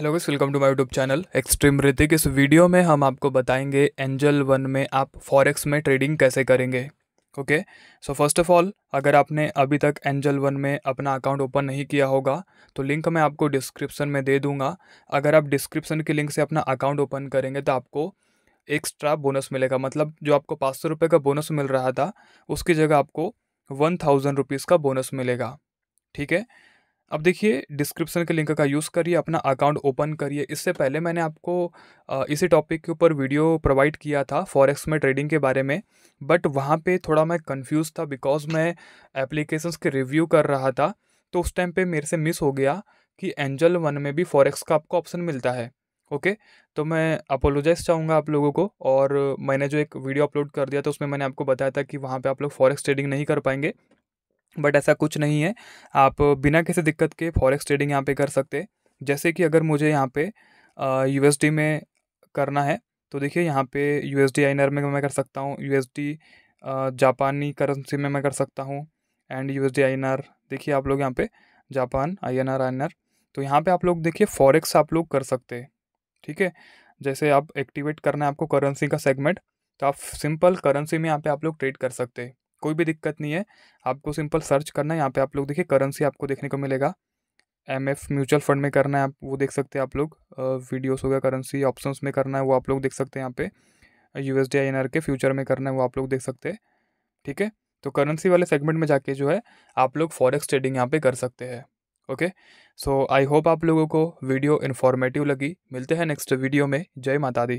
hello guys welcome to my YouTube channel extreme Hrithik इस video में हम आपको बताएंगे एंजल वन में आप फॉरेक्स में ट्रेडिंग कैसे करेंगे okay so first of all अगर आपने अभी तक एंजल वन में अपना अकाउंट ओपन नहीं किया होगा तो लिंक मैं आपको डिस्क्रिप्शन में दे दूंगा अगर आप डिस्क्रिप्शन के लिंक से अपना अकाउंट ओपन करेंगे तो आपको एक्स्ट्रा बोनस मिलेगा मतलब जो आपको पाँच सौ रुपये का बोनस मिल रहा था उसकी जगह आपको वन थाउजेंड रुपीज़ का बोनस मिलेगा ठीक है अब देखिए डिस्क्रिप्शन के लिंक का यूज़ करिए अपना अकाउंट ओपन करिए इससे पहले मैंने आपको इसी टॉपिक के ऊपर वीडियो प्रोवाइड किया था फॉरेक्स में ट्रेडिंग के बारे में बट वहाँ पे थोड़ा मैं कंफ्यूज था बिकॉज मैं एप्लीकेशंस के रिव्यू कर रहा था तो उस टाइम पे मेरे से मिस हो गया कि एंजल वन में भी फॉरेक्स का आपको ऑप्शन मिलता है ओके तो मैं अपोलोजाइज चाहूँगा आप लोगों को और मैंने जो एक वीडियो अपलोड कर दिया था उसमें मैंने आपको बताया था कि वहाँ पर आप लोग फॉरेक्स ट्रेडिंग नहीं कर पाएंगे बट ऐसा कुछ नहीं है आप बिना किसी दिक्कत के फॉरेक्स ट्रेडिंग यहाँ पे कर सकते जैसे कि अगर मुझे यहाँ पे यू में करना है तो देखिए यहाँ पे यू एस में मैं कर सकता हूँ यू जापानी करेंसी में मैं कर सकता हूँ एंड यू एस देखिए आप लोग यहाँ पे Japan I N R I N R तो यहाँ पे आप लोग देखिए फॉरेक्स आप लोग कर सकते हैं ठीक है जैसे आप एक्टिवेट करना है आपको करेंसी का सेगमेंट तो आप सिंपल करेंसी में यहाँ पे आप लोग ट्रेड कर सकते हैं कोई भी दिक्कत नहीं है आपको सिंपल सर्च करना है यहाँ पे आप लोग देखिए करेंसी आपको देखने को मिलेगा एम एफ म्यूचुअल फंड में करना है आप वो देख सकते हैं आप लोग वीडियोस हो गया करेंसी ऑप्शन में करना है वो आप लोग देख सकते हैं यहाँ पे यू एस के फ्यूचर में करना है वो आप लोग देख सकते हैं ठीक है तो करेंसी वाले सेगमेंट में जाके जो है आप लोग फॉरेक्स ट्रेडिंग यहाँ पे कर सकते हैं ओके सो आई होप आप लोगों को वीडियो इन्फॉर्मेटिव लगी मिलते हैं नेक्स्ट वीडियो में जय माता दी